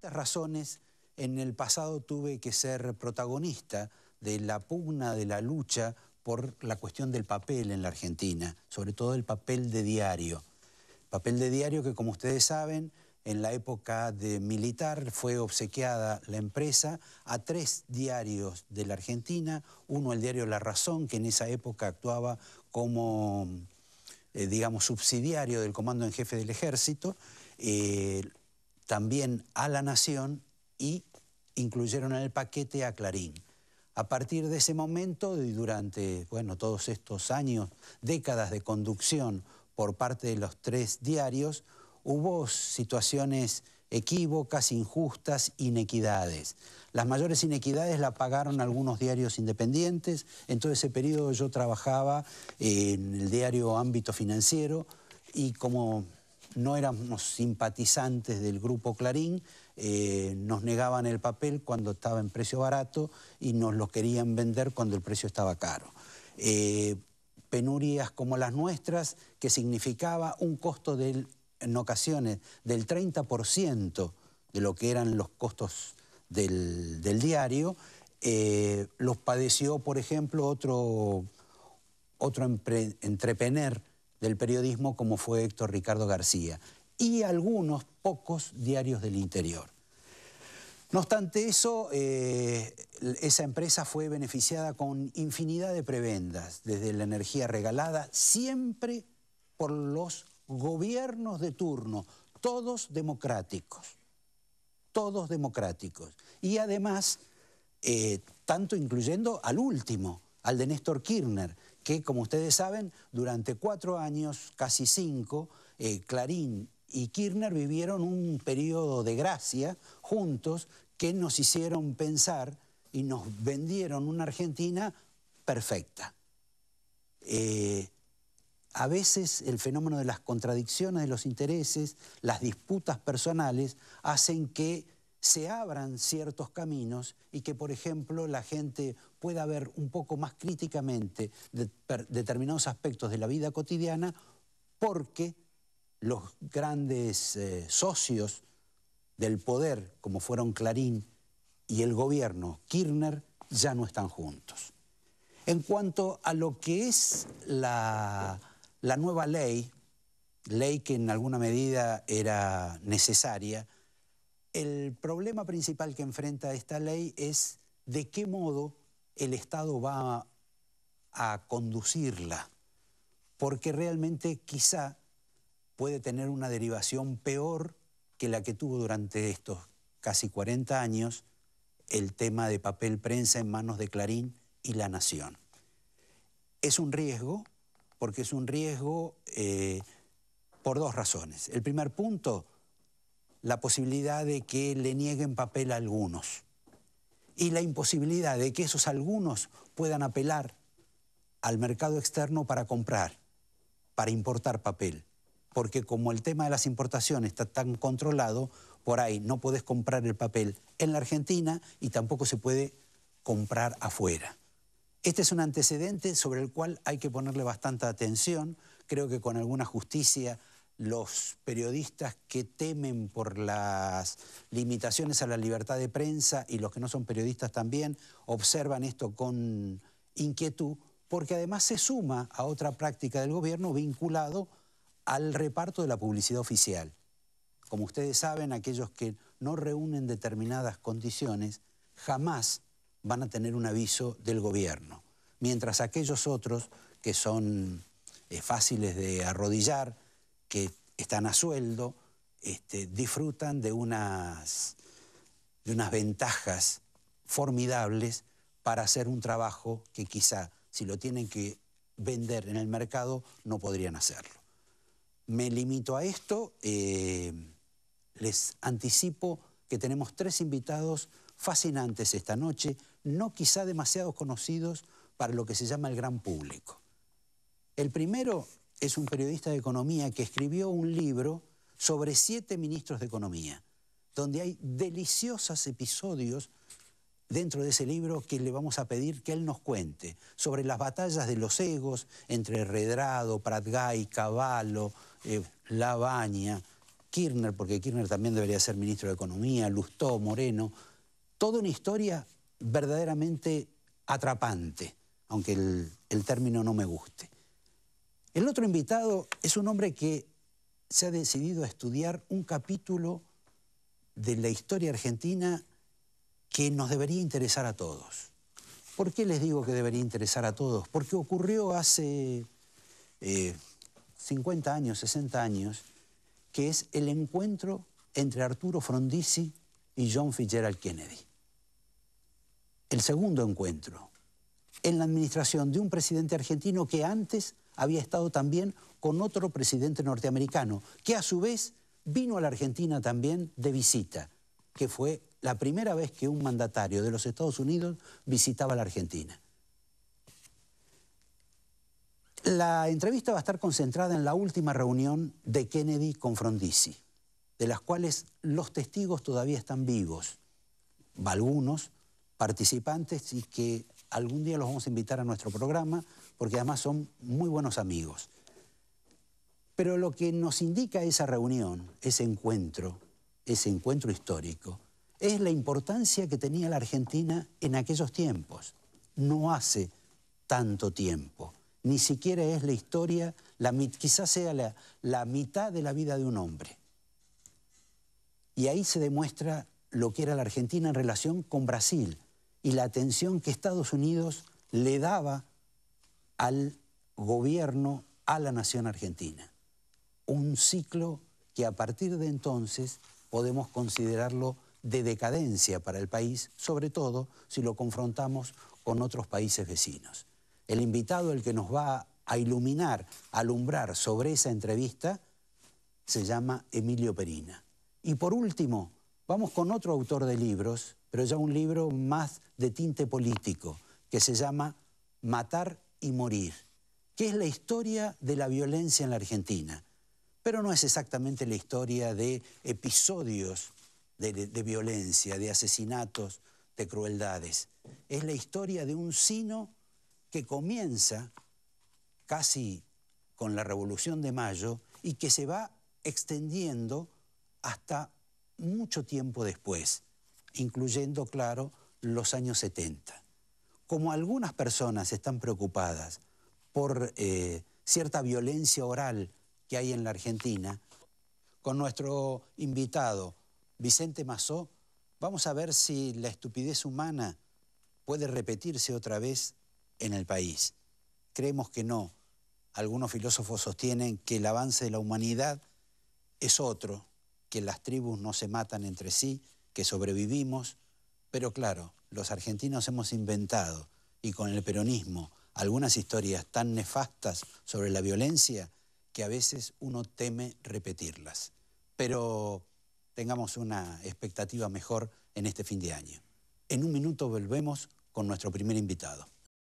estas razones en el pasado tuve que ser protagonista de la pugna, de la lucha por la cuestión del papel en la Argentina, sobre todo el papel de diario. Papel de diario que, como ustedes saben, en la época de militar fue obsequiada la empresa a tres diarios de la Argentina, uno el diario La Razón, que en esa época actuaba como, eh, digamos, subsidiario del comando en jefe del ejército, eh, también a La Nación y incluyeron en el paquete a Clarín. A partir de ese momento y durante bueno, todos estos años, décadas de conducción por parte de los tres diarios, hubo situaciones equívocas, injustas, inequidades. Las mayores inequidades la pagaron algunos diarios independientes. En todo ese periodo yo trabajaba en el diario Ámbito Financiero y como no éramos simpatizantes del grupo Clarín, eh, nos negaban el papel cuando estaba en precio barato y nos lo querían vender cuando el precio estaba caro. Eh, penurias como las nuestras, que significaba un costo en ocasiones del 30% de lo que eran los costos del, diario, eh, los padeció, por ejemplo, otro, otro entrepener del periodismo como fue Héctor Ricardo García y algunos pocos diarios del interior. No obstante eso, eh, esa empresa fue beneficiada con infinidad de prebendas, desde la energía regalada, siempre por los gobiernos de turno, todos democráticos, todos democráticos. Y además, eh, tanto incluyendo al último, al de Néstor Kirchner, que, como ustedes saben, durante cuatro años, casi cinco, eh, Clarín y Kirchner vivieron un periodo de gracia juntos que nos hicieron pensar y nos vendieron una Argentina perfecta. Eh, a veces el fenómeno de las contradicciones de los intereses, las disputas personales, hacen que se abran ciertos caminos y que, por ejemplo, la gente pueda ver un poco más críticamente determinados aspectos de la vida cotidiana porque los grandes eh, socios del poder, como fueron Clarín y el gobierno Kirchner, ya no están juntos. En cuanto a lo que es la nueva ley, ley que en alguna medida era necesaria, el problema principal que enfrenta esta ley es de qué modo el Estado va a, conducirla, porque realmente quizá puede tener una derivación peor que la que tuvo durante estos casi 40 años el tema de papel prensa en manos de Clarín y La Nación. Es un riesgo, porque es un riesgo eh, por dos razones. El primer punto, la posibilidad de que le nieguen papel a algunos y la imposibilidad de que esos algunos puedan apelar al mercado externo para comprar, para importar papel. Porque como el tema de las importaciones está tan controlado, por ahí no podés comprar el papel en la Argentina y tampoco se puede comprar afuera. Este es un antecedente sobre el cual hay que ponerle bastante atención. Creo que con alguna justicia los periodistas que temen por las limitaciones a la libertad de prensa y los que no son periodistas también observan esto con inquietud, porque además se suma a otra práctica del gobierno vinculado al reparto de la publicidad oficial. Como ustedes saben, aquellos que no reúnen determinadas condiciones jamás van a tener un aviso del gobierno, mientras aquellos otros que son eh, fáciles de arrodillar, que están a sueldo, este, disfrutan de unas, de unas ventajas formidables para hacer un trabajo que quizá si lo tienen que vender en el mercado no podrían hacerlo. Me limito a esto, eh, les anticipo que tenemos tres invitados fascinantes esta noche, no quizá demasiado conocidos para lo que se llama el gran público. El primero es un periodista de economía que escribió un libro sobre siete ministros de economía, donde hay deliciosos episodios dentro de ese libro que le vamos a pedir que él nos cuente sobre las batallas de los egos entre Redrado, Pratgay, Cavallo, eh, Lavaña, Kirchner, porque Kirchner también debería ser ministro de Economía, Lustó, Moreno. Toda una historia verdaderamente atrapante, aunque el término no me guste. El otro invitado es un hombre que se ha decidido a estudiar un capítulo de la historia argentina que nos debería interesar a todos. ¿Por qué les digo que debería interesar a todos? Porque ocurrió hace 50 eh, años, 60 años, que es el encuentro entre Arturo Frondizi y John Fitzgerald Kennedy. El segundo encuentro en la administración de un presidente argentino que antes había estado también con otro presidente norteamericano, que a su vez vino a la Argentina también de visita, que fue la primera vez que un mandatario de los Estados Unidos visitaba la Argentina. La entrevista va a estar concentrada en la última reunión de Kennedy con Frondizi, de las cuales los testigos todavía están vivos, algunos participantes y que algún día los vamos a invitar a nuestro programa porque además son muy buenos amigos. Pero lo que nos indica esa reunión, ese encuentro, ese encuentro histórico, es la importancia que tenía la Argentina en aquellos tiempos. No hace tanto tiempo. Ni siquiera es la historia, quizás sea la, la mitad de la vida de un hombre. Y ahí se demuestra lo que era la Argentina en relación con Brasil y la atención que Estados Unidos le daba al gobierno, a la nación argentina. Un ciclo que a partir de entonces podemos considerarlo de decadencia para el país, sobre todo si lo confrontamos con otros países vecinos. El invitado, el que nos va a iluminar, alumbrar sobre esa entrevista, se llama Emilio Perina. Y por último, vamos con otro autor de libros, pero ya un libro más de tinte político, que se llama Matar y morir, que es la historia de la violencia en la Argentina. Pero no es exactamente la historia de episodios de, violencia, de asesinatos, de crueldades. Es la historia de un sino que comienza casi con la Revolución de Mayo y que se va extendiendo hasta mucho tiempo después, incluyendo, claro, los años 70 como algunas personas están preocupadas por eh, cierta violencia oral que hay en la Argentina, con nuestro invitado Vicente Mazó, vamos a ver si la estupidez humana puede repetirse otra vez en el país. Creemos que no. Algunos filósofos sostienen que el avance de la humanidad es otro, que las tribus no se matan entre sí, que sobrevivimos, pero claro, los argentinos hemos inventado, y con el peronismo, algunas historias tan nefastas sobre la violencia que a veces uno teme repetirlas. Pero tengamos una expectativa mejor en este fin de año. En un minuto volvemos con nuestro primer invitado.